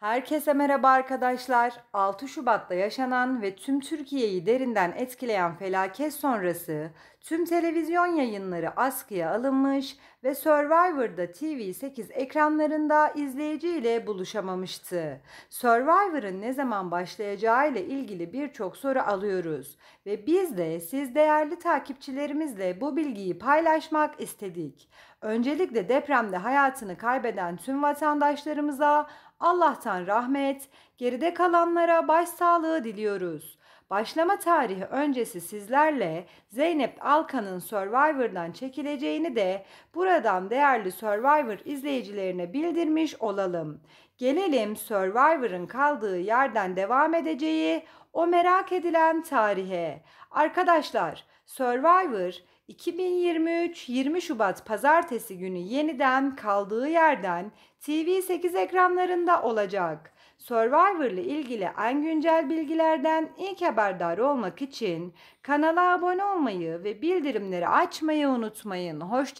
Herkese merhaba arkadaşlar. 6 Şubat'ta yaşanan ve tüm Türkiye'yi derinden etkileyen felaket sonrası tüm televizyon yayınları askıya alınmış ve Survivor'da TV8 ekranlarında izleyiciyle buluşamamıştı. Survivor'ın ne zaman başlayacağı ile ilgili birçok soru alıyoruz ve biz de siz değerli takipçilerimizle bu bilgiyi paylaşmak istedik. Öncelikle depremde hayatını kaybeden tüm vatandaşlarımıza Allah'tan rahmet, geride kalanlara başsağlığı diliyoruz. Başlama tarihi öncesi sizlerle Zeynep Alkan'ın Survivor'dan çekileceğini de buradan değerli Survivor izleyicilerine bildirmiş olalım. Gelelim Survivor'ın kaldığı yerden devam edeceği o merak edilen tarihe. Arkadaşlar Survivor 2023 20 Şubat pazartesi günü yeniden kaldığı yerden TV8 ekranlarında olacak. Survivor ile ilgili en güncel bilgilerden ilk haberdar olmak için kanala abone olmayı ve bildirimleri açmayı unutmayın. Hoşçakalın.